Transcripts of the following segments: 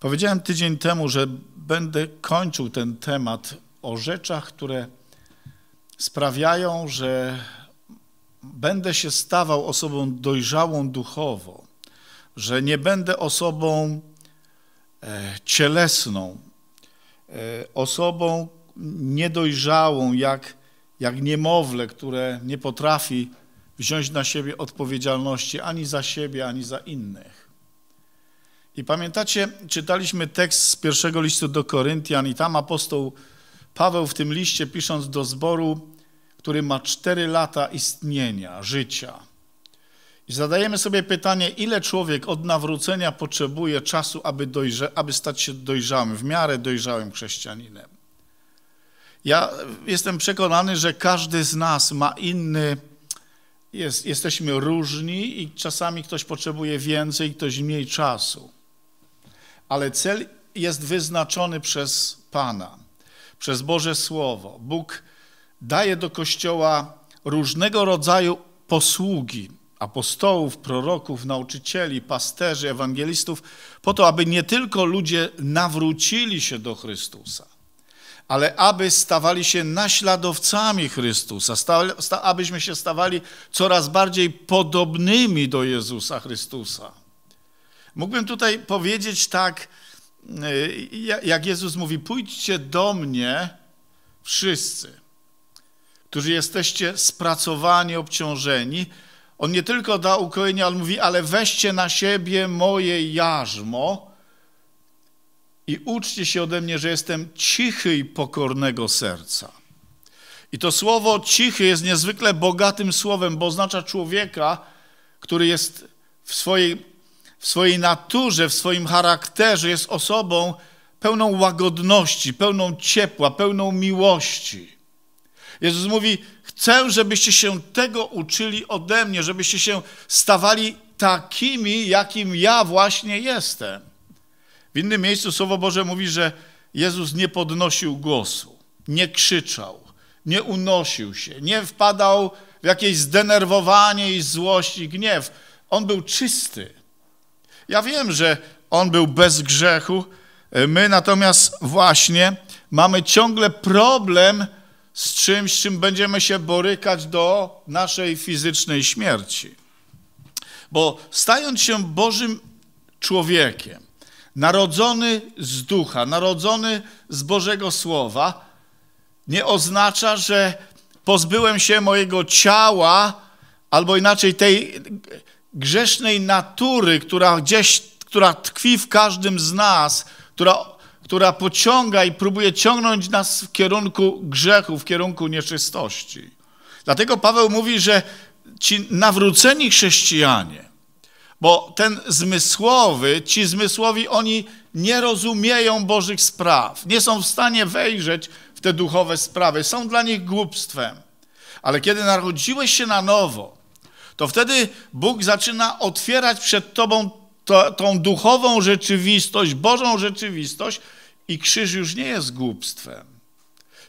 Powiedziałem tydzień temu, że będę kończył ten temat o rzeczach, które sprawiają, że będę się stawał osobą dojrzałą duchowo, że nie będę osobą e, cielesną, e, osobą niedojrzałą, jak, jak niemowlę, które nie potrafi wziąć na siebie odpowiedzialności ani za siebie, ani za innych. I pamiętacie, czytaliśmy tekst z pierwszego listu do Koryntian i tam apostoł Paweł w tym liście pisząc do zboru, który ma cztery lata istnienia, życia. I zadajemy sobie pytanie, ile człowiek od nawrócenia potrzebuje czasu, aby, dojrze, aby stać się dojrzałym, w miarę dojrzałym chrześcijaninem. Ja jestem przekonany, że każdy z nas ma inny, jest, jesteśmy różni i czasami ktoś potrzebuje więcej, ktoś mniej czasu ale cel jest wyznaczony przez Pana, przez Boże Słowo. Bóg daje do Kościoła różnego rodzaju posługi apostołów, proroków, nauczycieli, pasterzy, ewangelistów, po to, aby nie tylko ludzie nawrócili się do Chrystusa, ale aby stawali się naśladowcami Chrystusa, abyśmy się stawali coraz bardziej podobnymi do Jezusa Chrystusa. Mógłbym tutaj powiedzieć tak, y, jak Jezus mówi: Pójdźcie do mnie, wszyscy, którzy jesteście spracowani, obciążeni. On nie tylko da ukojenie, ale mówi: Ale weźcie na siebie moje jarzmo i uczcie się ode mnie, że jestem cichy i pokornego serca. I to słowo cichy jest niezwykle bogatym słowem, bo oznacza człowieka, który jest w swojej w swojej naturze, w swoim charakterze jest osobą pełną łagodności, pełną ciepła, pełną miłości. Jezus mówi: Chcę, żebyście się tego uczyli ode mnie, żebyście się stawali takimi, jakim ja właśnie jestem. W innym miejscu Słowo Boże mówi, że Jezus nie podnosił głosu, nie krzyczał, nie unosił się, nie wpadał w jakieś zdenerwowanie i złość i gniew. On był czysty. Ja wiem, że on był bez grzechu, e, my natomiast właśnie mamy ciągle problem z czymś, czym będziemy się borykać do naszej fizycznej śmierci. Bo stając się Bożym człowiekiem, narodzony z ducha, narodzony z Bożego Słowa, nie oznacza, że pozbyłem się mojego ciała, albo inaczej tej grzesznej natury, która gdzieś, która tkwi w każdym z nas, która, która pociąga i próbuje ciągnąć nas w kierunku grzechu, w kierunku nieczystości. Dlatego Paweł mówi, że ci nawróceni chrześcijanie, bo ten zmysłowy, ci zmysłowi, oni nie rozumieją Bożych spraw, nie są w stanie wejrzeć w te duchowe sprawy, są dla nich głupstwem. Ale kiedy narodziłeś się na nowo, to wtedy Bóg zaczyna otwierać przed tobą to, tą duchową rzeczywistość, Bożą rzeczywistość i krzyż już nie jest głupstwem.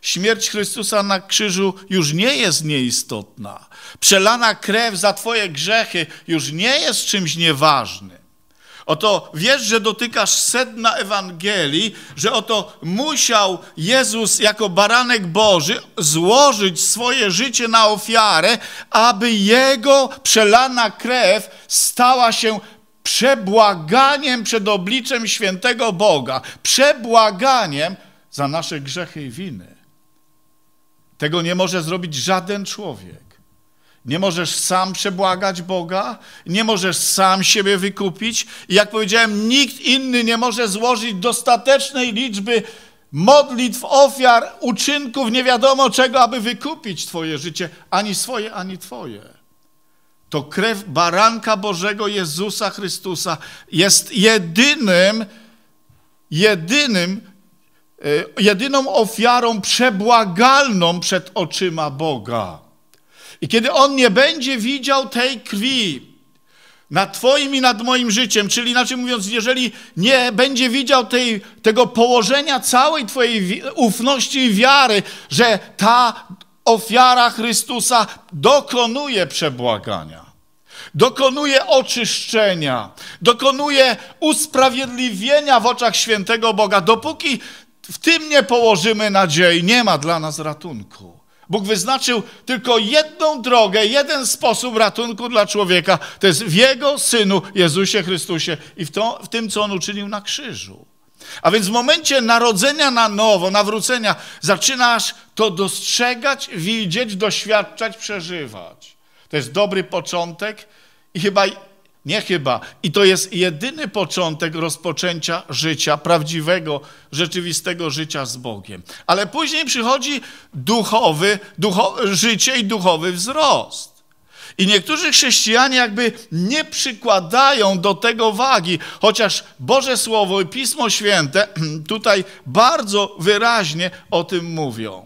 Śmierć Chrystusa na krzyżu już nie jest nieistotna. Przelana krew za twoje grzechy już nie jest czymś nieważnym. Oto wiesz, że dotykasz sedna Ewangelii, że oto musiał Jezus jako baranek Boży złożyć swoje życie na ofiarę, aby jego przelana krew stała się przebłaganiem przed obliczem świętego Boga, przebłaganiem za nasze grzechy i winy. Tego nie może zrobić żaden człowiek. Nie możesz sam przebłagać Boga, nie możesz sam siebie wykupić. I jak powiedziałem, nikt inny nie może złożyć dostatecznej liczby modlitw, ofiar, uczynków, nie wiadomo czego, aby wykupić Twoje życie, ani swoje, ani Twoje. To krew baranka Bożego Jezusa Chrystusa jest jedynym, jedynym, e, jedyną ofiarą przebłagalną przed oczyma Boga. I kiedy on nie będzie widział tej krwi nad Twoim i nad moim życiem, czyli inaczej mówiąc, jeżeli nie będzie widział tej, tego położenia całej Twojej ufności i wiary, że ta ofiara Chrystusa dokonuje przebłagania, dokonuje oczyszczenia, dokonuje usprawiedliwienia w oczach świętego Boga, dopóki w tym nie położymy nadziei, nie ma dla nas ratunku. Bóg wyznaczył tylko jedną drogę, jeden sposób ratunku dla człowieka. To jest w Jego Synu, Jezusie Chrystusie i w, to, w tym, co On uczynił na krzyżu. A więc w momencie narodzenia na nowo, nawrócenia, zaczynasz to dostrzegać, widzieć, doświadczać, przeżywać. To jest dobry początek i chyba nie chyba. I to jest jedyny początek rozpoczęcia życia, prawdziwego, rzeczywistego życia z Bogiem. Ale później przychodzi duchowy, duchowe życie i duchowy wzrost. I niektórzy chrześcijanie jakby nie przykładają do tego wagi, chociaż Boże Słowo i Pismo Święte tutaj bardzo wyraźnie o tym mówią.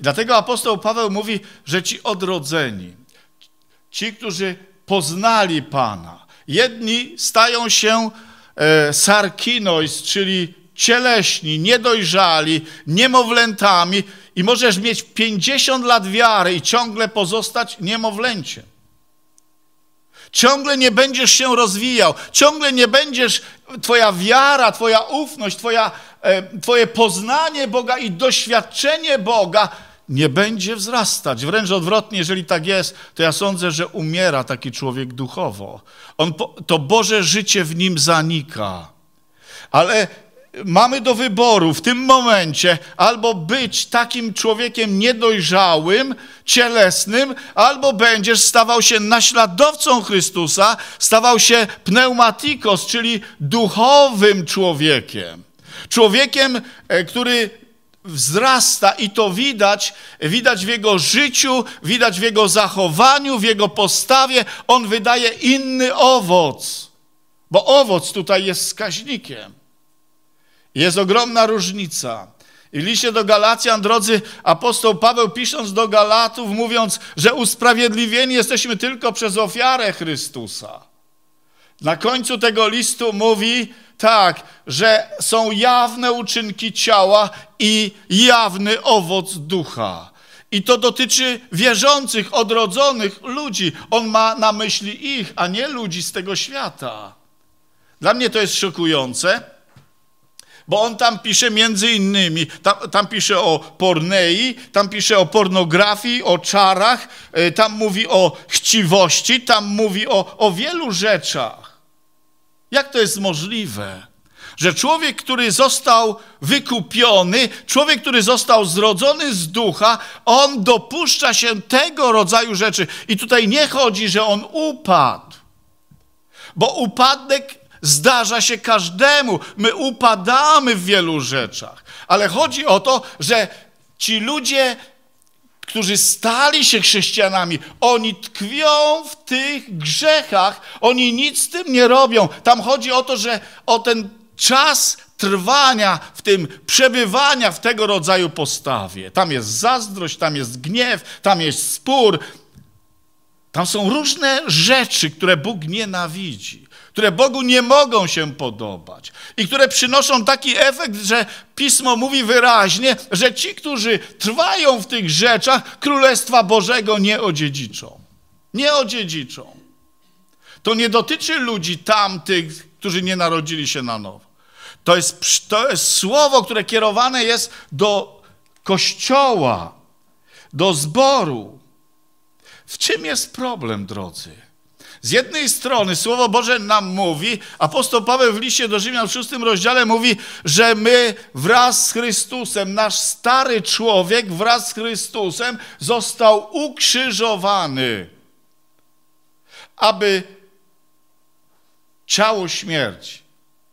Dlatego apostoł Paweł mówi, że ci odrodzeni, ci, którzy poznali Pana, Jedni stają się e, sarkinois, czyli cieleśni, niedojrzali, niemowlętami i możesz mieć 50 lat wiary i ciągle pozostać niemowlęciem. Ciągle nie będziesz się rozwijał, ciągle nie będziesz, twoja wiara, twoja ufność, twoja, e, twoje poznanie Boga i doświadczenie Boga nie będzie wzrastać. Wręcz odwrotnie, jeżeli tak jest, to ja sądzę, że umiera taki człowiek duchowo. On to Boże życie w nim zanika. Ale mamy do wyboru w tym momencie albo być takim człowiekiem niedojrzałym, cielesnym, albo będziesz stawał się naśladowcą Chrystusa, stawał się pneumatikos, czyli duchowym człowiekiem. Człowiekiem, e, który wzrasta i to widać, widać w jego życiu, widać w jego zachowaniu, w jego postawie. On wydaje inny owoc, bo owoc tutaj jest wskaźnikiem. Jest ogromna różnica. I liście do Galacjan, drodzy apostoł Paweł, pisząc do Galatów, mówiąc, że usprawiedliwieni jesteśmy tylko przez ofiarę Chrystusa. Na końcu tego listu mówi tak, że są jawne uczynki ciała i jawny owoc ducha. I to dotyczy wierzących, odrodzonych ludzi. On ma na myśli ich, a nie ludzi z tego świata. Dla mnie to jest szokujące, bo on tam pisze między innymi, tam, tam, pisze o pornei, tam pisze o pornografii, o czarach, y, tam mówi o chciwości, tam mówi o, o wielu rzeczach. Jak to jest możliwe? Że człowiek, który został wykupiony, człowiek, który został zrodzony z ducha, on dopuszcza się tego rodzaju rzeczy. I tutaj nie chodzi, że on upadł, bo upadek zdarza się każdemu. My upadamy w wielu rzeczach, ale chodzi o to, że ci ludzie którzy stali się chrześcijanami, oni tkwią w tych grzechach, oni nic z tym nie robią. Tam chodzi o to, że o ten czas trwania w tym, przebywania w tego rodzaju postawie. Tam jest zazdrość, tam jest gniew, tam jest spór. Tam są różne rzeczy, które Bóg nienawidzi które Bogu nie mogą się podobać i które przynoszą taki efekt, że Pismo mówi wyraźnie, że ci, którzy trwają w tych rzeczach, Królestwa Bożego nie odziedziczą. Nie odziedziczą. To nie dotyczy ludzi tamtych, którzy nie narodzili się na nowo. To jest, to jest słowo, które kierowane jest do kościoła, do zboru. W czym jest problem, drodzy? Z jednej strony Słowo Boże nam mówi, apostoł Paweł w liście do Rzymian w szóstym rozdziale mówi, że my wraz z Chrystusem, nasz stary człowiek wraz z Chrystusem został ukrzyżowany, aby ciało śmierci,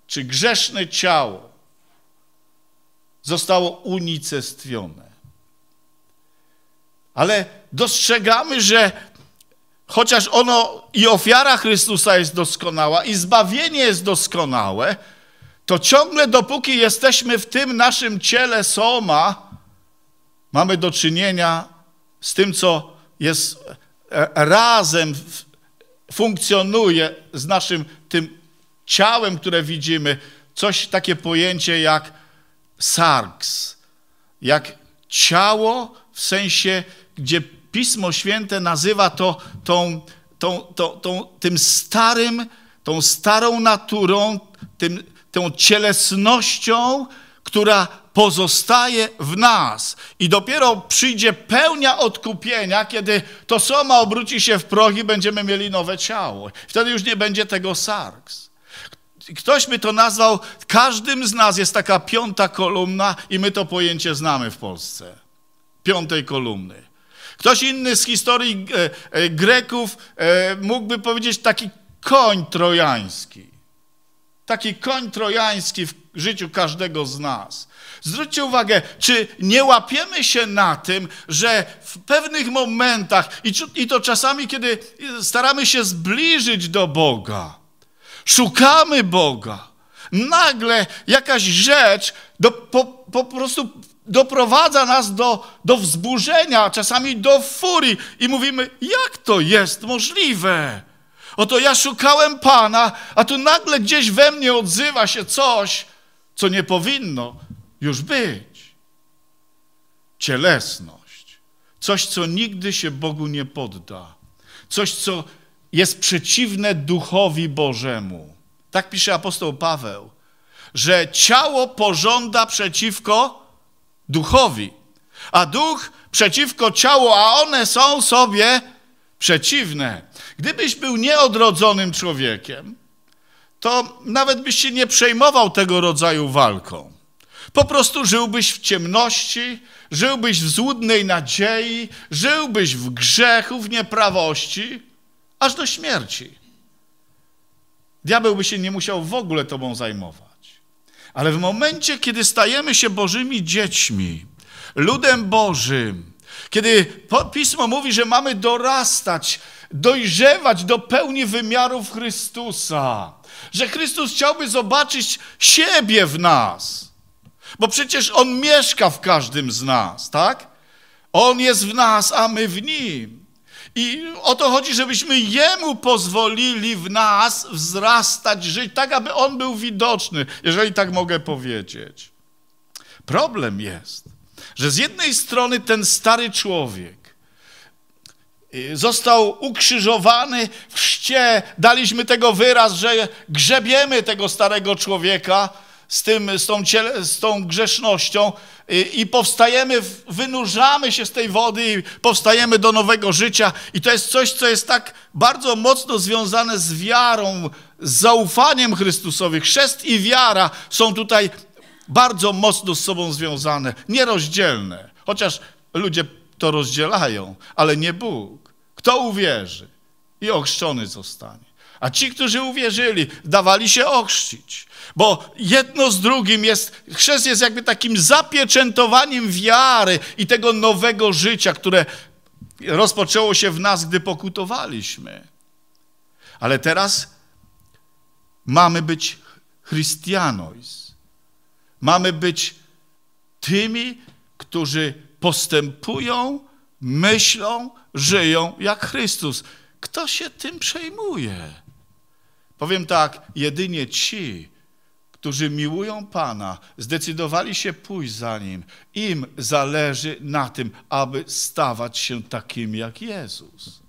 czy grzeszne ciało zostało unicestwione. Ale dostrzegamy, że chociaż ono i ofiara Chrystusa jest doskonała, i zbawienie jest doskonałe, to ciągle dopóki jesteśmy w tym naszym ciele Soma, mamy do czynienia z tym, co jest e, razem funkcjonuje z naszym tym ciałem, które widzimy, coś takie pojęcie jak sarks, jak ciało w sensie, gdzie Pismo Święte nazywa to tą, tą, tą, tą, tym starym, tą starą naturą, tym, tą cielesnością, która pozostaje w nas. I dopiero przyjdzie pełnia odkupienia, kiedy to soma obróci się w proch i będziemy mieli nowe ciało. Wtedy już nie będzie tego sarks. Ktoś by to nazwał, każdym z nas jest taka piąta kolumna i my to pojęcie znamy w Polsce. Piątej kolumny. Ktoś inny z historii e, e, Greków e, mógłby powiedzieć taki koń trojański. Taki koń trojański w życiu każdego z nas. Zwróćcie uwagę, czy nie łapiemy się na tym, że w pewnych momentach, i to czasami, kiedy staramy się zbliżyć do Boga, szukamy Boga, nagle jakaś rzecz do, po, po prostu doprowadza nas do, do wzburzenia, czasami do furii i mówimy, jak to jest możliwe? Oto ja szukałem Pana, a tu nagle gdzieś we mnie odzywa się coś, co nie powinno już być. Cielesność. Coś, co nigdy się Bogu nie podda. Coś, co jest przeciwne duchowi Bożemu. Tak pisze apostoł Paweł, że ciało pożąda przeciwko duchowi, a duch przeciwko ciału, a one są sobie przeciwne. Gdybyś był nieodrodzonym człowiekiem, to nawet byś się nie przejmował tego rodzaju walką. Po prostu żyłbyś w ciemności, żyłbyś w złudnej nadziei, żyłbyś w grzechu, w nieprawości, aż do śmierci. Diabeł by się nie musiał w ogóle tobą zajmować. Ale w momencie, kiedy stajemy się Bożymi dziećmi, ludem Bożym, kiedy Pismo mówi, że mamy dorastać, dojrzewać do pełni wymiarów Chrystusa, że Chrystus chciałby zobaczyć siebie w nas, bo przecież On mieszka w każdym z nas, tak? On jest w nas, a my w Nim. I o to chodzi, żebyśmy Jemu pozwolili w nas wzrastać, żyć tak, aby On był widoczny, jeżeli tak mogę powiedzieć. Problem jest, że z jednej strony ten stary człowiek y, został ukrzyżowany w chrzcie, daliśmy tego wyraz, że grzebiemy tego starego człowieka, z, tym, z, tą, ciele, z tą grzesznością i, y, i powstajemy, wynurzamy się z tej wody i powstajemy do nowego życia. I to jest coś, co jest tak bardzo mocno związane z wiarą, z zaufaniem Chrystusowi. Chrzest i wiara są tutaj bardzo mocno z sobą związane, nierozdzielne. Chociaż ludzie to rozdzielają, ale nie Bóg. Kto uwierzy i ochrzczony zostanie. A ci, którzy uwierzyli, dawali się ochrzcić bo jedno z drugim jest, chrzest jest jakby takim zapieczętowaniem wiary i tego nowego życia, które rozpoczęło się w nas, gdy pokutowaliśmy. Ale teraz mamy być Christianois. Mamy być tymi, którzy postępują, myślą, żyją jak Chrystus. Kto się tym przejmuje? Powiem tak, jedynie ci, którzy miłują Pana, zdecydowali się pójść za Nim. Im zależy na tym, aby stawać się takim jak Jezus.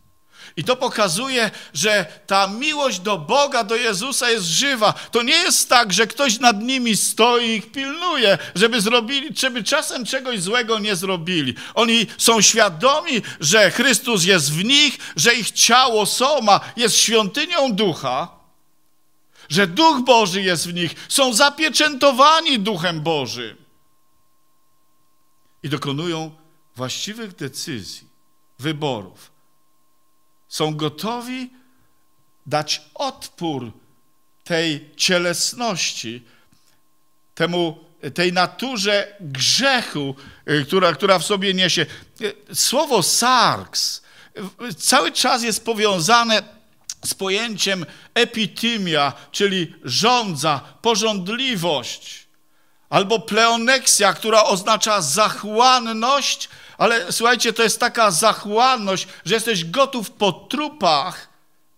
I to pokazuje, że ta miłość do Boga, do Jezusa jest żywa. To nie jest tak, że ktoś nad nimi stoi i ich pilnuje, żeby zrobili, żeby czasem czegoś złego nie zrobili. Oni są świadomi, że Chrystus jest w nich, że ich ciało soma jest świątynią ducha że Duch Boży jest w nich, są zapieczętowani Duchem Bożym i dokonują właściwych decyzji, wyborów. Są gotowi dać odpór tej cielesności, temu, tej naturze grzechu, y, która, która w sobie niesie. Y, słowo sarks cały czas jest powiązane z pojęciem epitymia, czyli rządza, porządliwość, albo pleoneksja, która oznacza zachłanność, ale słuchajcie, to jest taka zachłanność, że jesteś gotów po trupach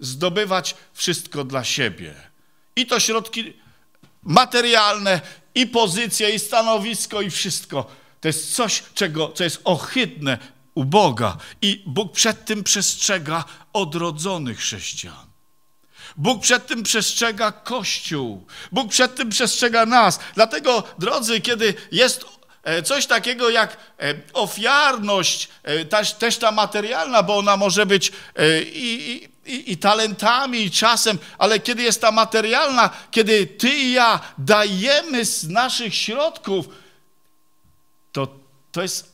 zdobywać wszystko dla siebie. I to środki materialne, i pozycje, i stanowisko, i wszystko. To jest coś, czego, co jest ohydne u Boga. I Bóg przed tym przestrzega odrodzonych chrześcijan. Bóg przed tym przestrzega Kościół. Bóg przed tym przestrzega nas. Dlatego, drodzy, kiedy jest e, coś takiego jak e, ofiarność, e, też ta materialna, bo ona może być i, i, i talentami, i czasem, ale kiedy jest ta materialna, kiedy ty i ja dajemy z naszych środków, to, to jest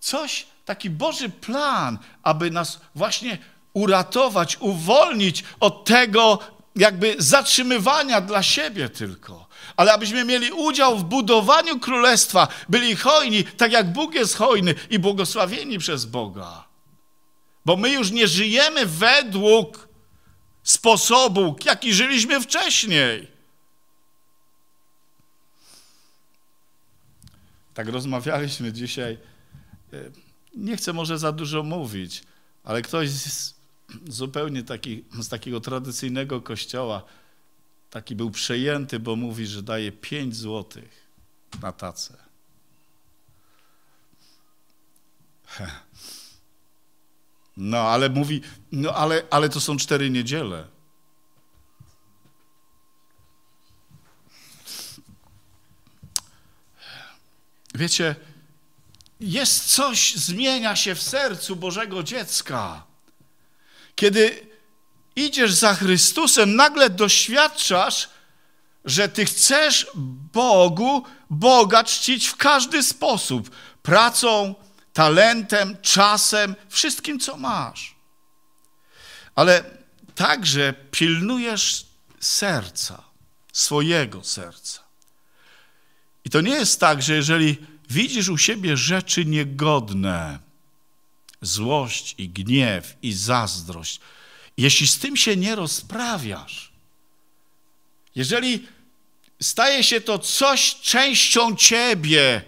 coś, taki Boży plan, aby nas właśnie uratować, uwolnić od tego jakby zatrzymywania dla siebie tylko. Ale abyśmy mieli udział w budowaniu królestwa, byli hojni, tak jak Bóg jest hojny i błogosławieni przez Boga. Bo my już nie żyjemy według sposobu, jaki żyliśmy wcześniej. Tak rozmawialiśmy dzisiaj y, nie chcę może za dużo mówić, ale ktoś z, zupełnie taki, z takiego tradycyjnego kościoła, taki był przejęty, bo mówi, że daje 5 złotych na tacę. No, ale mówi, no ale, ale to są cztery niedziele. Wiecie, jest coś, zmienia się w sercu Bożego dziecka. Kiedy idziesz za Chrystusem, nagle doświadczasz, że ty chcesz Bogu, Boga czcić w każdy sposób pracą, talentem, czasem, wszystkim, co masz. Ale także pilnujesz serca, swojego serca. I to nie jest tak, że jeżeli widzisz u siebie rzeczy niegodne, złość i gniew i zazdrość, jeśli z tym się nie rozprawiasz, jeżeli staje się to coś częścią ciebie,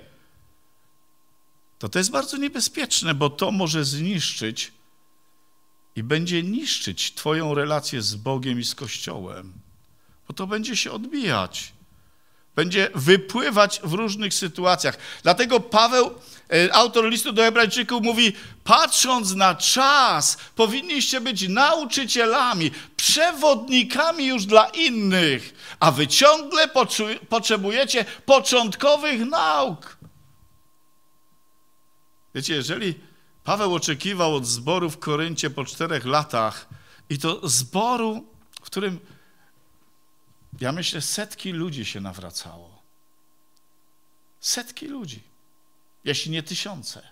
to to jest bardzo niebezpieczne, bo to może zniszczyć i będzie niszczyć twoją relację z Bogiem i z Kościołem, bo to będzie się odbijać będzie wypływać w różnych sytuacjach. Dlatego Paweł, e, autor listu do Hebrajczyków, mówi: Patrząc na czas, powinniście być nauczycielami, przewodnikami już dla innych, a wy ciągle potrzebujecie początkowych nauk. Wiecie, jeżeli Paweł oczekiwał od zboru w Koryncie po czterech latach, i to zboru, w którym ja myślę, setki ludzi się nawracało. Setki ludzi, jeśli nie tysiące.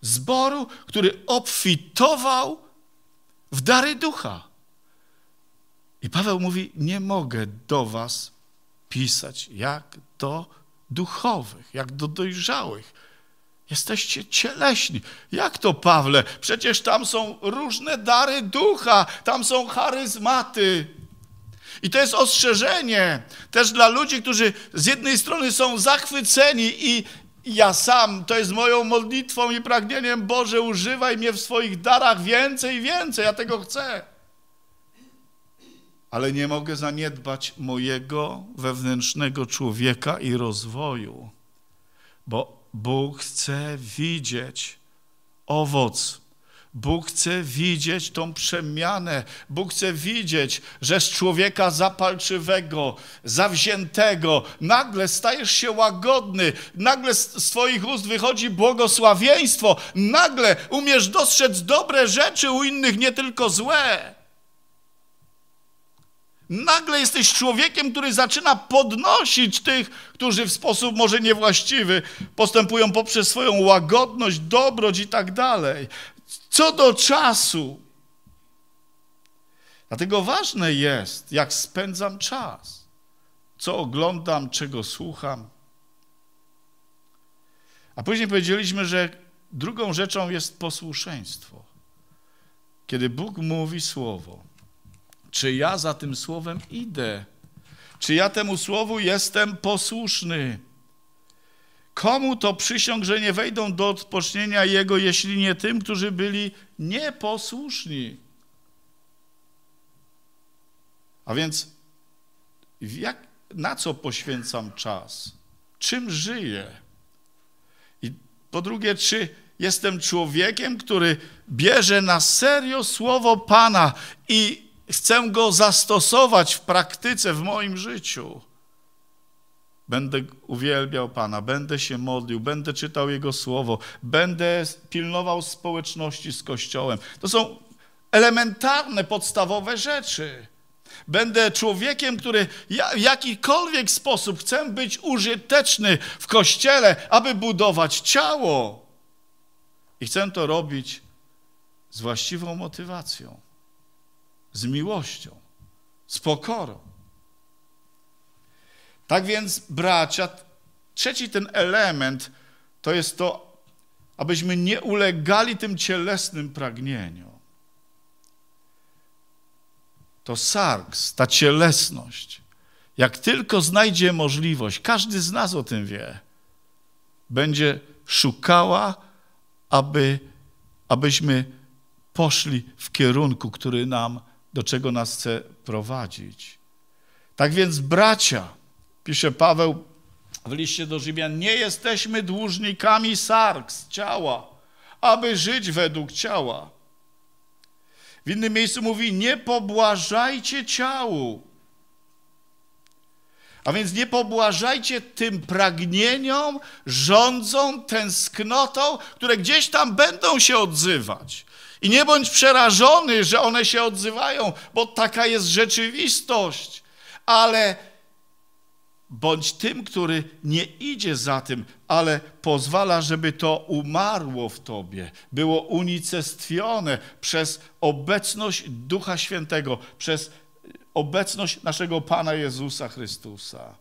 Zboru, który obfitował w dary ducha. I Paweł mówi: Nie mogę do Was pisać jak do duchowych, jak do dojrzałych. Jesteście cieleśni. Jak to, Pawle? Przecież tam są różne dary ducha, tam są charyzmaty. I to jest ostrzeżenie też dla ludzi, którzy z jednej strony są zachwyceni i ja sam, to jest moją modlitwą i pragnieniem, Boże, używaj mnie w swoich darach więcej i więcej, ja tego chcę. Ale nie mogę zaniedbać mojego wewnętrznego człowieka i rozwoju, bo Bóg chce widzieć owoc Bóg chce widzieć tą przemianę. Bóg chce widzieć, że z człowieka zapalczywego, zawziętego, nagle stajesz się łagodny, nagle z Twoich ust wychodzi błogosławieństwo, nagle umiesz dostrzec dobre rzeczy u innych, nie tylko złe. Nagle jesteś człowiekiem, który zaczyna podnosić tych, którzy w sposób może niewłaściwy postępują poprzez swoją łagodność, dobroć i tak dalej co do czasu. Dlatego ważne jest, jak spędzam czas, co oglądam, czego słucham. A później powiedzieliśmy, że drugą rzeczą jest posłuszeństwo. Kiedy Bóg mówi słowo, czy ja za tym słowem idę? Czy ja temu słowu jestem posłuszny? Komu to przysiąg, że nie wejdą do odpocznienia Jego, jeśli nie tym, którzy byli nieposłuszni? A więc jak, na co poświęcam czas? Czym żyję? I po drugie, czy jestem człowiekiem, który bierze na serio słowo Pana i chcę go zastosować w praktyce, w moim życiu? Będę uwielbiał Pana, będę się modlił, będę czytał Jego słowo, będę pilnował społeczności z Kościołem. To są elementarne, podstawowe rzeczy. Będę człowiekiem, który w jakikolwiek sposób chcę być użyteczny w kościele, aby budować ciało. I chcę to robić z właściwą motywacją, z miłością, z pokorą. Tak więc, bracia, trzeci ten element to jest to, abyśmy nie ulegali tym cielesnym pragnieniom. To sarks, ta cielesność. Jak tylko znajdzie możliwość, każdy z nas o tym wie, będzie szukała, aby, abyśmy poszli w kierunku, który nam, do czego nas chce prowadzić. Tak więc, bracia, pisze Paweł w liście do Rzymian, nie jesteśmy dłużnikami sarks, ciała, aby żyć według ciała. W innym miejscu mówi, nie pobłażajcie ciału. A więc nie pobłażajcie tym pragnieniom, rządzą, tęsknotom, które gdzieś tam będą się odzywać. I nie bądź przerażony, że one się odzywają, bo taka jest rzeczywistość. Ale bądź tym, który nie idzie za tym, ale pozwala, żeby to umarło w tobie, było unicestwione przez obecność Ducha Świętego, przez obecność naszego Pana Jezusa Chrystusa.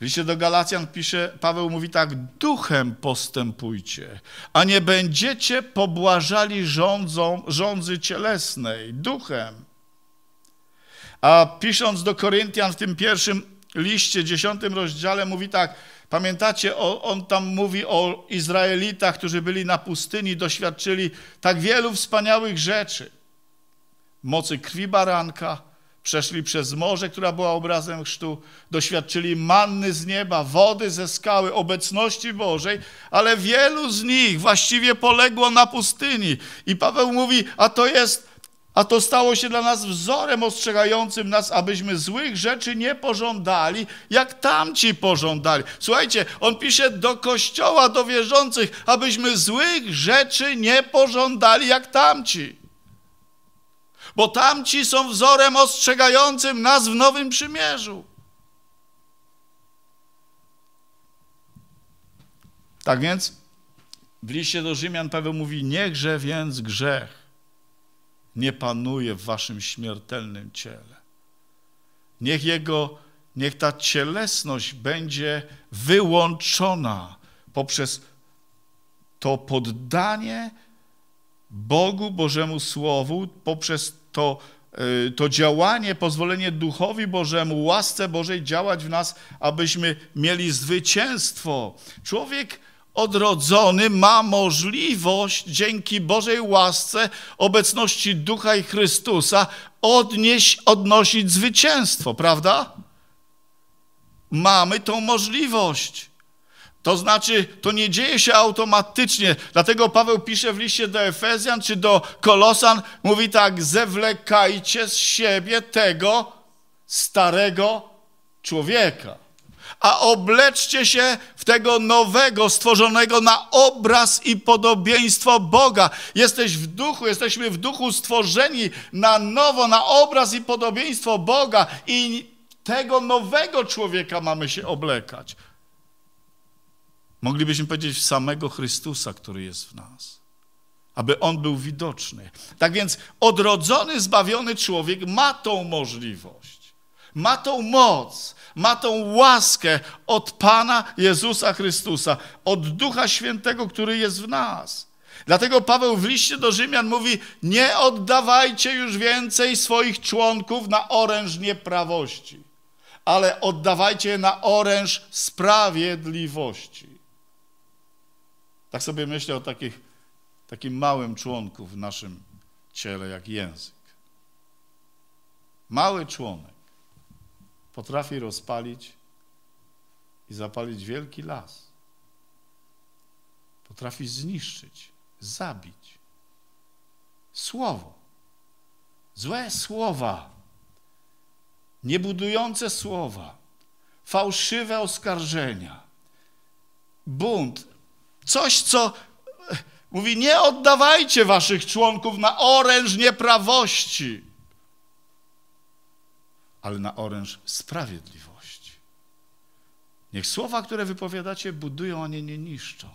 W liście do Galacjan pisze, Paweł mówi tak, duchem postępujcie, a nie będziecie pobłażali rządzą, rządzy cielesnej, duchem. A pisząc do Koryntian w tym pierwszym liście, dziesiątym rozdziale mówi tak, pamiętacie, on tam mówi o Izraelitach, którzy byli na pustyni, doświadczyli tak wielu wspaniałych rzeczy. Mocy krwi baranka, przeszli przez morze, która była obrazem chrztu, doświadczyli manny z nieba, wody ze skały, obecności Bożej, ale wielu z nich właściwie poległo na pustyni. I Paweł mówi, a to jest a to stało się dla nas wzorem ostrzegającym nas, abyśmy złych rzeczy nie pożądali, jak tamci pożądali. Słuchajcie, on pisze do kościoła, do wierzących, abyśmy złych rzeczy nie pożądali, jak tamci. Bo tamci są wzorem ostrzegającym nas w Nowym Przymierzu. Tak więc w liście do Rzymian Paweł mówi: Nie grze więc grzech nie panuje w waszym śmiertelnym ciele. Niech Jego, niech ta cielesność będzie wyłączona poprzez to poddanie Bogu, Bożemu Słowu, poprzez to, y, to działanie, pozwolenie Duchowi Bożemu, łasce Bożej działać w nas, abyśmy mieli zwycięstwo. Człowiek odrodzony ma możliwość dzięki Bożej łasce obecności Ducha i Chrystusa odnieść, odnosić zwycięstwo, prawda? Mamy tą możliwość. To znaczy, to nie dzieje się automatycznie. Dlatego Paweł pisze w liście do Efezjan czy do Kolosan, mówi tak: zewlekajcie z siebie tego starego człowieka a obleczcie się w tego nowego, stworzonego na obraz i podobieństwo Boga. Jesteś w duchu, jesteśmy w duchu stworzeni na nowo, na obraz i podobieństwo Boga i tego nowego człowieka mamy się oblekać. Moglibyśmy powiedzieć w samego Chrystusa, który jest w nas, aby on był widoczny. Tak więc odrodzony, zbawiony człowiek ma tą możliwość, ma tą moc, ma tą łaskę od Pana Jezusa Chrystusa, od Ducha Świętego, który jest w nas. Dlatego Paweł w liście do Rzymian mówi: Nie oddawajcie już więcej swoich członków na oręż nieprawości, ale oddawajcie je na oręż sprawiedliwości. Tak sobie myślę o takich, takim małym członku w naszym ciele, jak język. Mały członek potrafi rozpalić i zapalić wielki las. Potrafi zniszczyć, zabić. Słowo. Złe słowa. Niebudujące słowa. Fałszywe oskarżenia. Bunt. Coś, co e, mówi, nie oddawajcie waszych członków na oręż nieprawości ale na oręż sprawiedliwości. Niech słowa, które wypowiadacie, budują, a nie, nie niszczą.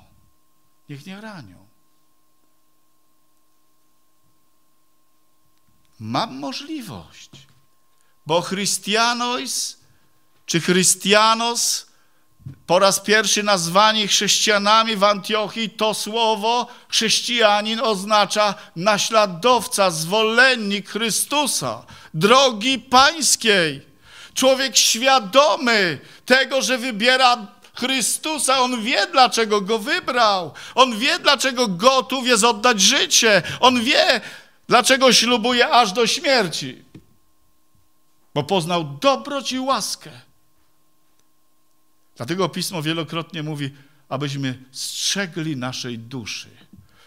Niech nie ranią. Mam możliwość, bo Christianois czy Christianos po raz pierwszy nazwani chrześcijanami w Antiochii, to słowo chrześcijanin oznacza naśladowca, zwolennik Chrystusa, drogi pańskiej. Człowiek świadomy tego, że wybiera Chrystusa, on wie, dlaczego go wybrał. On wie, dlaczego gotów jest oddać życie. On wie, dlaczego ślubuje aż do śmierci. Bo poznał dobroć i łaskę Dlatego Pismo wielokrotnie mówi, abyśmy strzegli naszej duszy,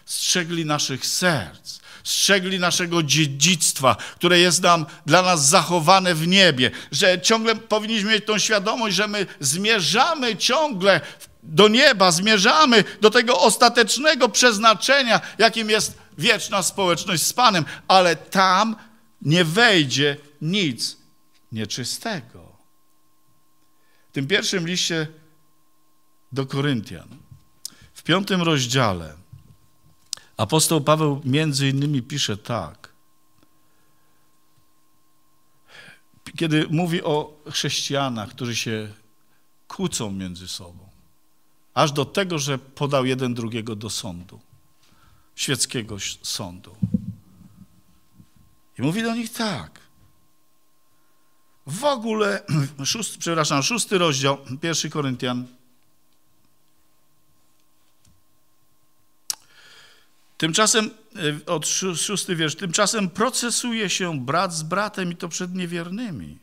strzegli naszych serc, strzegli naszego dziedzictwa, które jest nam, dla nas zachowane w niebie, że ciągle powinniśmy mieć tą świadomość, że my zmierzamy ciągle do nieba, zmierzamy do tego ostatecznego przeznaczenia, jakim jest wieczna społeczność z Panem, ale tam nie wejdzie nic nieczystego tym pierwszym liście do Koryntian, w piątym rozdziale, apostoł Paweł między innymi pisze tak. Kiedy mówi o chrześcijanach, którzy się kłócą między sobą, aż do tego, że podał jeden drugiego do sądu, świeckiego sądu. I mówi do nich tak w ogóle, szósty, przepraszam, szósty rozdział, pierwszy Koryntian. Tymczasem, e, od szósty wiersz, tymczasem procesuje się brat z bratem i to przed niewiernymi.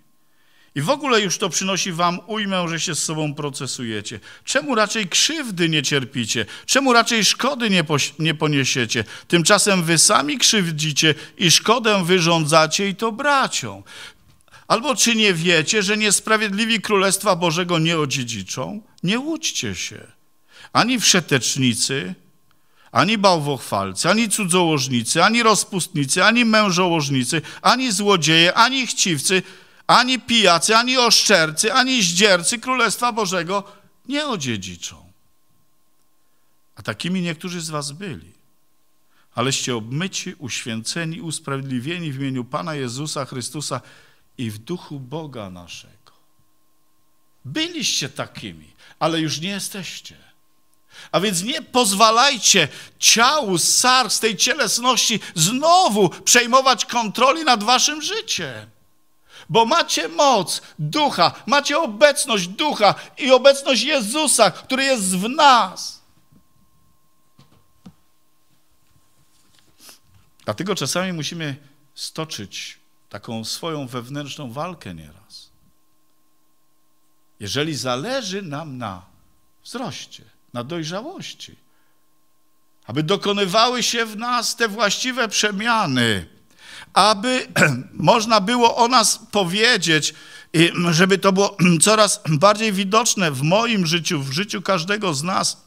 I w ogóle już to przynosi wam ujmę, że się z sobą procesujecie. Czemu raczej krzywdy nie cierpicie? Czemu raczej szkody nie, nie poniesiecie? Tymczasem wy sami krzywdzicie i szkodę wyrządzacie i to braciom. Albo czy nie wiecie, że niesprawiedliwi Królestwa Bożego nie odziedziczą? Nie łudźcie się. Ani wszetecznicy, ani bałwochwalcy, ani cudzołożnicy, ani rozpustnicy, ani mężołożnicy, ani złodzieje, ani chciwcy, ani pijacy, ani oszczercy, ani zdziercy Królestwa Bożego nie odziedziczą. A takimi niektórzy z was byli. Aleście obmyci, uświęceni, usprawiedliwieni w imieniu Pana Jezusa Chrystusa, i w duchu Boga naszego. Byliście takimi, ale już nie jesteście. A więc nie pozwalajcie ciału, sar, z tej cielesności znowu przejmować kontroli nad waszym życiem. Bo macie moc ducha, macie obecność ducha i obecność Jezusa, który jest w nas. Dlatego czasami musimy stoczyć taką swoją wewnętrzną walkę nieraz. Jeżeli zależy nam na wzroście, na dojrzałości, aby dokonywały się w nas te właściwe przemiany, aby można było o nas powiedzieć, żeby to było coraz bardziej widoczne w moim życiu, w życiu każdego z nas,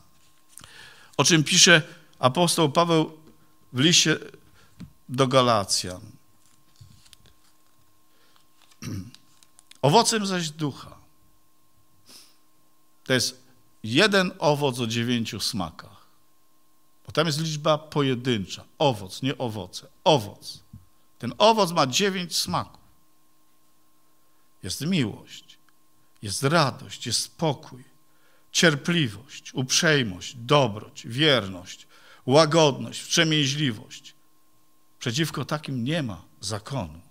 o czym pisze apostoł Paweł w liście do Galacjan. Owocem zaś ducha. To jest jeden owoc o dziewięciu smakach. Bo tam jest liczba pojedyncza. Owoc, nie owoce. Owoc. Ten owoc ma dziewięć smaków. Jest miłość, jest radość, jest spokój, cierpliwość, uprzejmość, dobroć, wierność, łagodność, wstrzemięźliwość. Przeciwko takim nie ma zakonu.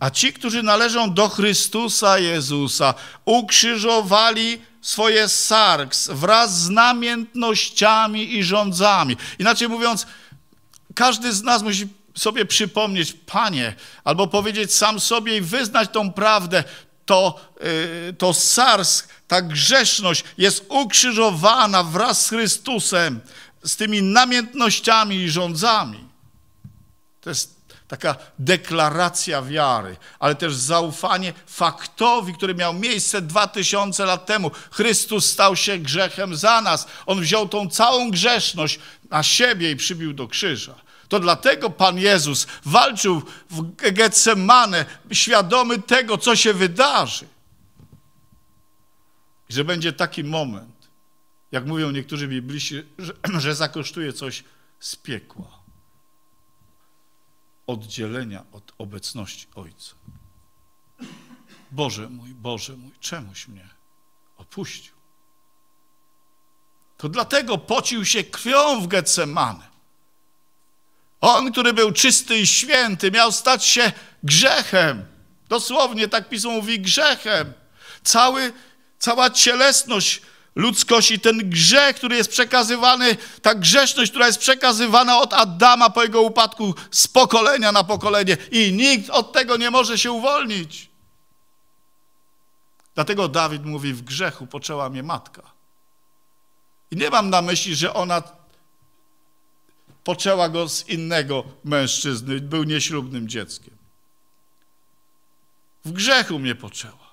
A ci, którzy należą do Chrystusa Jezusa, ukrzyżowali swoje sarks wraz z namiętnościami i rządzami. Inaczej mówiąc, każdy z nas musi sobie przypomnieć, Panie, albo powiedzieć sam sobie i wyznać tą prawdę, to, y, to sars, ta grzeszność jest ukrzyżowana wraz z Chrystusem, z tymi namiętnościami i rządzami. To jest taka deklaracja wiary, ale też zaufanie faktowi, który miał miejsce dwa tysiące lat temu. Chrystus stał się grzechem za nas. On wziął tą całą grzeszność na siebie i przybił do krzyża. To dlatego Pan Jezus walczył w Getsemane, świadomy tego, co się wydarzy. I że będzie taki moment, jak mówią niektórzy bibliści, że, że zakosztuje coś z piekła oddzielenia od obecności Ojca. Boże mój, Boże mój, czemuś mnie opuścił? To dlatego pocił się krwią w Getsemane. On, który był czysty i święty, miał stać się grzechem. Dosłownie tak pismo mówi grzechem. Cały, cała cielesność ludzkość i ten grzech, który jest przekazywany, ta grzeszność, która jest przekazywana od Adama po jego upadku z pokolenia na pokolenie i nikt od tego nie może się uwolnić. Dlatego Dawid mówi, w grzechu poczęła mnie matka. I nie mam na myśli, że ona poczęła go z innego mężczyzny, był nieślubnym dzieckiem. W grzechu mnie poczęła.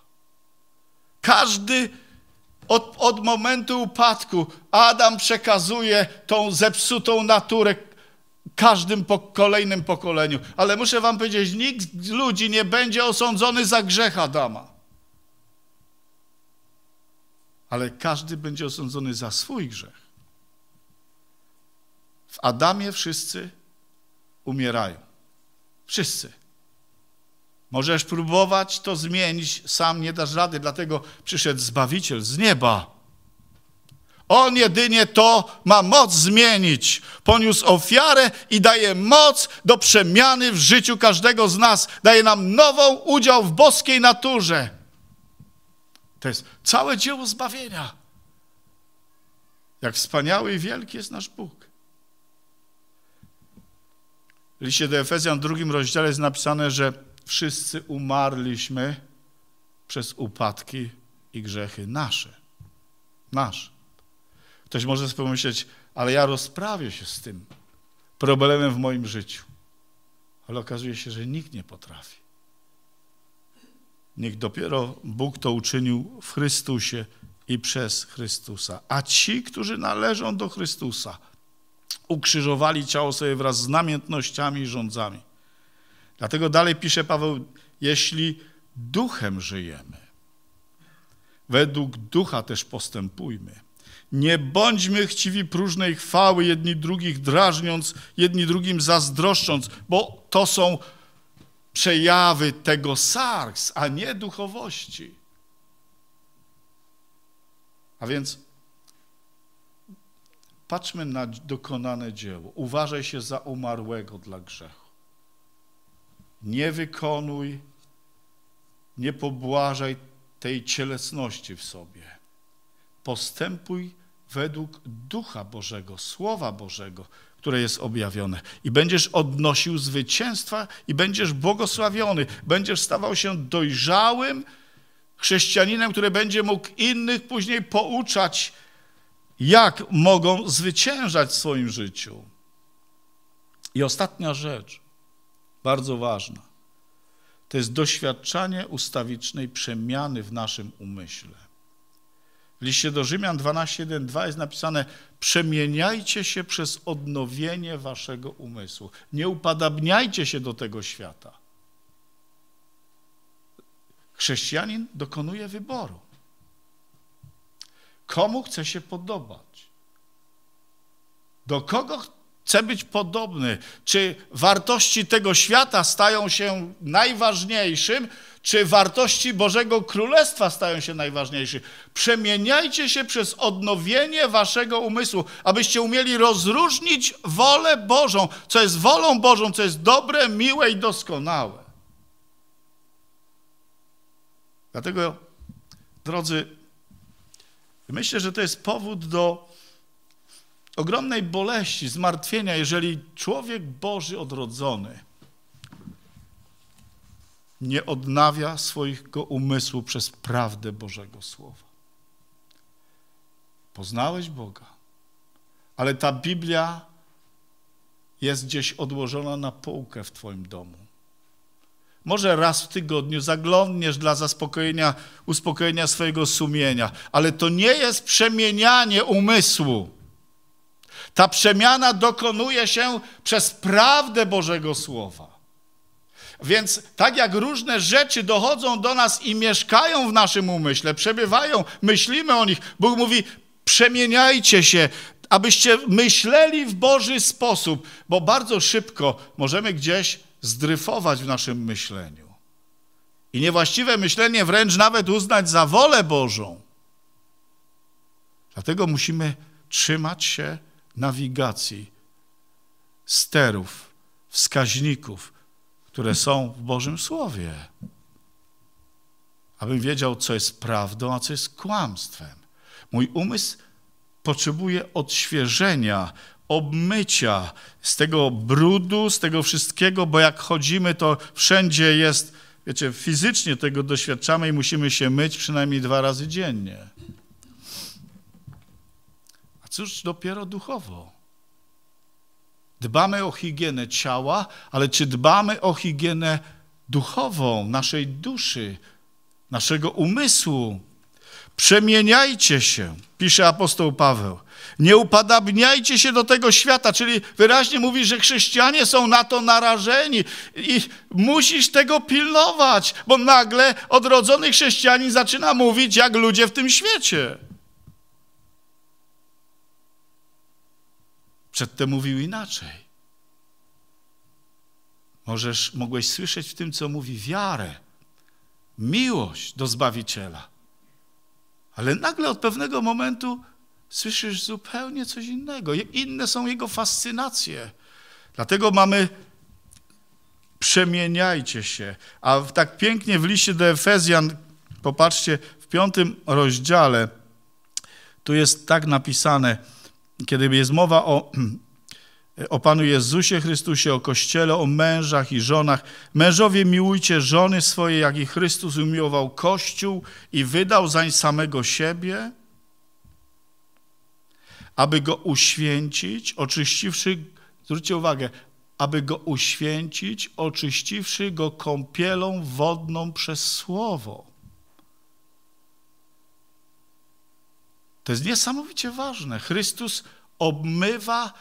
Każdy od, od momentu upadku Adam przekazuje tą zepsutą naturę każdym po, kolejnym pokoleniu. Ale muszę wam powiedzieć, nikt z ludzi nie będzie osądzony za grzech Adama. Ale każdy będzie osądzony za swój grzech. W Adamie wszyscy umierają. Wszyscy. Możesz próbować to zmienić, sam nie dasz rady, dlatego przyszedł Zbawiciel z nieba. On jedynie to ma moc zmienić. Poniósł ofiarę i daje moc do przemiany w życiu każdego z nas. Daje nam nową udział w boskiej naturze. To jest całe dzieło zbawienia. Jak wspaniały i wielki jest nasz Bóg. W liście do Efezjan w drugim rozdziale jest napisane, że wszyscy umarliśmy przez upadki i grzechy nasze. Nasz. Ktoś może sobie pomyśleć, ale ja rozprawię się z tym problemem w moim życiu. Ale okazuje się, że nikt nie potrafi. Niech dopiero Bóg to uczynił w Chrystusie i przez Chrystusa. A ci, którzy należą do Chrystusa, ukrzyżowali ciało sobie wraz z namiętnościami i rządzami. Dlatego dalej pisze Paweł, jeśli duchem żyjemy, według ducha też postępujmy. Nie bądźmy chciwi próżnej chwały, jedni drugich drażniąc, jedni drugim zazdroszcząc, bo to są przejawy tego sarks, a nie duchowości. A więc patrzmy na dokonane dzieło. Uważaj się za umarłego dla grzechu nie wykonuj, nie pobłażaj tej cielesności w sobie. Postępuj według Ducha Bożego, Słowa Bożego, które jest objawione. I będziesz odnosił zwycięstwa i będziesz błogosławiony. Będziesz stawał się dojrzałym chrześcijaninem, który będzie mógł innych później pouczać, jak mogą zwyciężać w swoim życiu. I ostatnia rzecz bardzo ważna. To jest doświadczanie ustawicznej przemiany w naszym umyśle. W liście do Rzymian 12.1.2 jest napisane przemieniajcie się przez odnowienie waszego umysłu. Nie upadabniajcie się do tego świata. Chrześcijanin dokonuje wyboru. Komu chce się podobać? Do kogo Chcę być podobny. Czy wartości tego świata stają się najważniejszym, czy wartości Bożego Królestwa stają się najważniejsze. Przemieniajcie się przez odnowienie waszego umysłu, abyście umieli rozróżnić wolę Bożą, co jest wolą Bożą, co jest dobre, miłe i doskonałe. Dlatego, drodzy, myślę, że to jest powód do ogromnej boleści, zmartwienia, jeżeli człowiek Boży odrodzony nie odnawia swojego umysłu przez prawdę Bożego Słowa. Poznałeś Boga, ale ta Biblia jest gdzieś odłożona na półkę w Twoim domu. Może raz w tygodniu zaglądniesz dla zaspokojenia, uspokojenia swojego sumienia, ale to nie jest przemienianie umysłu. Ta przemiana dokonuje się przez prawdę Bożego Słowa. Więc tak jak różne rzeczy dochodzą do nas i mieszkają w naszym umyśle, przebywają, myślimy o nich, Bóg mówi: przemieniajcie się, abyście myśleli w Boży sposób, bo bardzo szybko możemy gdzieś zdryfować w naszym myśleniu. I niewłaściwe myślenie wręcz nawet uznać za wolę Bożą. Dlatego musimy trzymać się nawigacji, sterów, wskaźników, które są w Bożym Słowie. Abym wiedział, co jest prawdą, a co jest kłamstwem. Mój umysł potrzebuje odświeżenia, obmycia z tego brudu, z tego wszystkiego, bo jak chodzimy, to wszędzie jest, wiecie, fizycznie tego doświadczamy i musimy się myć przynajmniej dwa razy dziennie. Cóż dopiero duchowo. Dbamy o higienę ciała, ale czy dbamy o higienę duchową, naszej duszy, naszego umysłu? Przemieniajcie się, pisze apostoł Paweł. Nie upadabniajcie się do tego świata, czyli wyraźnie mówi, że chrześcijanie są na to narażeni i musisz tego pilnować, bo nagle odrodzony chrześcijanin zaczyna mówić jak ludzie w tym świecie. Przedtem mówił inaczej. Możesz, mogłeś słyszeć w tym, co mówi, wiarę, miłość do Zbawiciela. Ale nagle od pewnego momentu słyszysz zupełnie coś innego. Inne są jego fascynacje. Dlatego mamy przemieniajcie się. A tak pięknie w liście do Efezjan, popatrzcie, w piątym rozdziale, tu jest tak napisane, kiedy jest mowa o, o Panu Jezusie Chrystusie, o Kościele, o mężach i żonach, mężowie miłujcie żony swoje, jak i Chrystus umiłował Kościół i wydał zań samego siebie, aby go uświęcić, oczyściwszy, zwróćcie uwagę, aby go uświęcić, oczyściwszy go kąpielą wodną przez słowo To jest niesamowicie ważne. Chrystus obmywa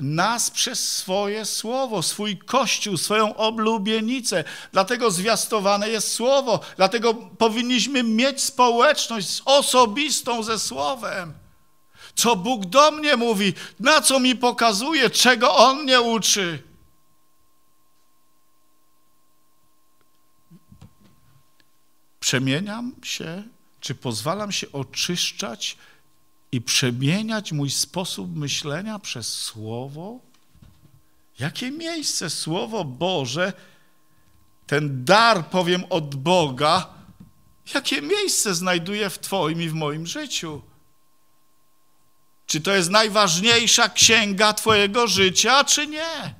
nas przez swoje słowo, swój kościół, swoją oblubienicę. Dlatego zwiastowane jest słowo, dlatego powinniśmy mieć społeczność osobistą ze słowem. Co Bóg do mnie mówi, na co mi pokazuje, czego On mnie uczy. Przemieniam się, czy pozwalam się oczyszczać i przemieniać mój sposób myślenia przez Słowo? Jakie miejsce Słowo Boże, ten dar, powiem, od Boga, jakie miejsce znajduje w Twoim i w moim życiu? Czy to jest najważniejsza księga Twojego życia, czy nie?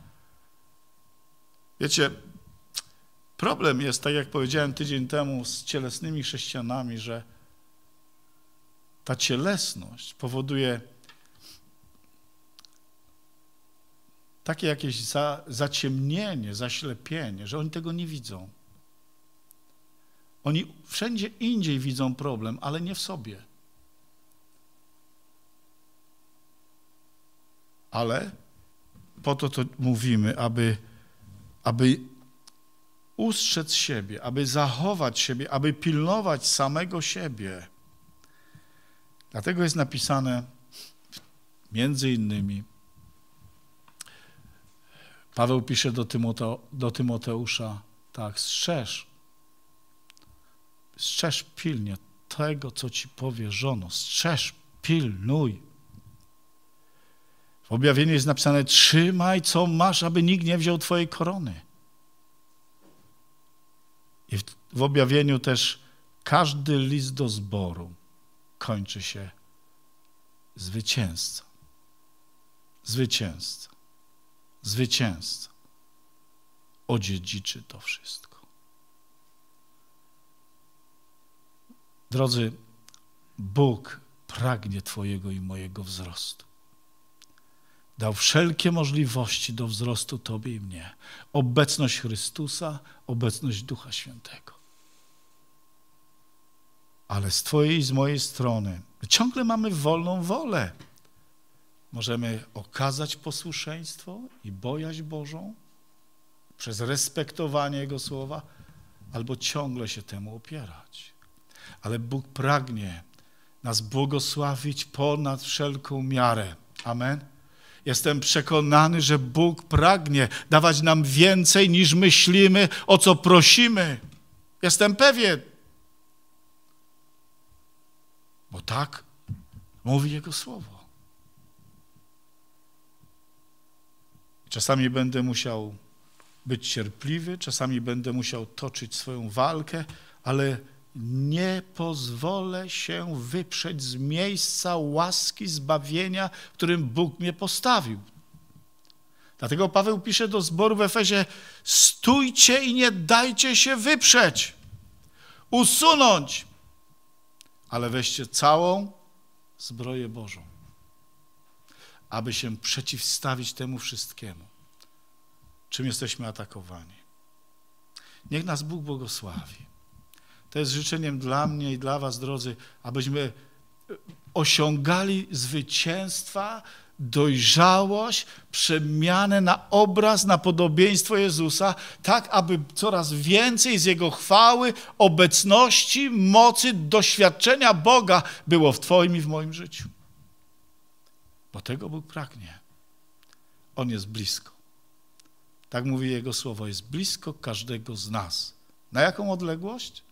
Wiecie, problem jest, tak jak powiedziałem tydzień temu, z cielesnymi chrześcijanami, że ta cielesność powoduje takie jakieś za, zaciemnienie, zaślepienie, że oni tego nie widzą. Oni wszędzie indziej widzą problem, ale nie w sobie. Ale po to to mówimy, aby, aby ustrzec siebie, aby zachować siebie, aby pilnować samego siebie. Dlatego jest napisane między innymi, Paweł pisze do, Tymote, do Tymoteusza, tak, strzeż, strzeż pilnie tego, co ci powierzono, strzeż, pilnuj. W objawieniu jest napisane, trzymaj, co masz, aby nikt nie wziął twojej korony. I w, w objawieniu też każdy list do zboru kończy się zwycięzcą. Zwycięzcą. Zwycięzcą. Odziedziczy to wszystko. Drodzy, Bóg pragnie Twojego i mojego wzrostu. Dał wszelkie możliwości do wzrostu Tobie i mnie. Obecność Chrystusa, obecność Ducha Świętego ale z Twojej i z mojej strony ciągle mamy wolną wolę. Możemy okazać posłuszeństwo i bojaźń Bożą przez respektowanie Jego słowa, albo ciągle się temu opierać. Ale Bóg pragnie nas błogosławić ponad wszelką miarę. Amen. Jestem przekonany, że Bóg pragnie dawać nam więcej niż myślimy, o co prosimy. Jestem pewien. Bo tak mówi Jego Słowo. Czasami będę musiał być cierpliwy, czasami będę musiał toczyć swoją walkę, ale nie pozwolę się wyprzeć z miejsca łaski zbawienia, w którym Bóg mnie postawił. Dlatego Paweł pisze do zboru w Efezie: Stójcie i nie dajcie się wyprzeć, usunąć, ale weźcie całą zbroję Bożą, aby się przeciwstawić temu wszystkiemu, czym jesteśmy atakowani. Niech nas Bóg błogosławi. To jest życzeniem dla mnie i dla was, drodzy, abyśmy osiągali zwycięstwa dojrzałość, przemianę na obraz, na podobieństwo Jezusa, tak aby coraz więcej z Jego chwały, obecności, mocy, doświadczenia Boga było w Twoim i w moim życiu. Bo tego Bóg pragnie. On jest blisko. Tak mówi Jego słowo, jest blisko każdego z nas. Na jaką odległość?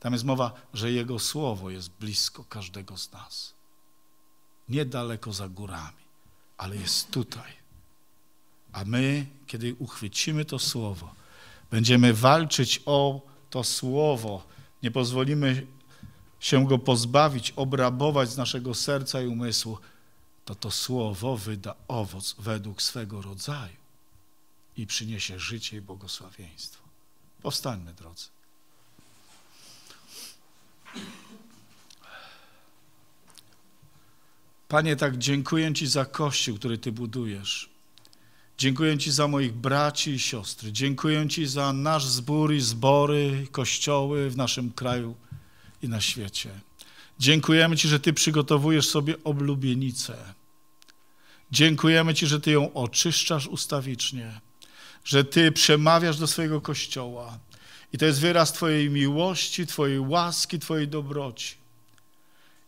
Tam jest mowa, że Jego słowo jest blisko każdego z nas niedaleko za górami, ale jest tutaj. A my, kiedy uchwycimy to słowo, będziemy walczyć o to słowo, nie pozwolimy się go pozbawić, obrabować z naszego serca i umysłu, to to słowo wyda owoc według swego rodzaju i przyniesie życie i błogosławieństwo. Powstańmy, drodzy. Panie, tak dziękuję Ci za Kościół, który Ty budujesz. Dziękuję Ci za moich braci i siostry. Dziękuję Ci za nasz zbór i zbory, kościoły w naszym kraju i na świecie. Dziękujemy Ci, że Ty przygotowujesz sobie oblubienicę. Dziękujemy Ci, że Ty ją oczyszczasz ustawicznie, że Ty przemawiasz do swojego kościoła. I to jest wyraz Twojej miłości, Twojej łaski, Twojej dobroci.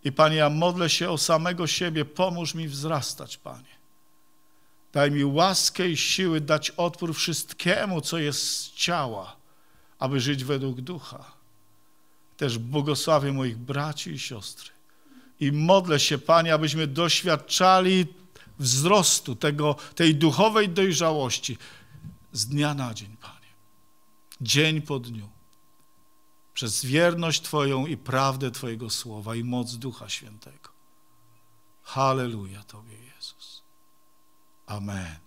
I Panie, ja modlę się o samego siebie, pomóż mi wzrastać, Panie. Daj mi łaskę i siły dać odpór wszystkiemu, co jest z ciała, aby żyć według ducha. Też błogosławię moich braci i siostry. I modlę się, Panie, abyśmy doświadczali wzrostu tego, tej duchowej dojrzałości z dnia na dzień, Panie. Dzień po dniu przez wierność Twoją i prawdę Twojego słowa i moc Ducha Świętego. Halleluja Tobie, Jezus. Amen.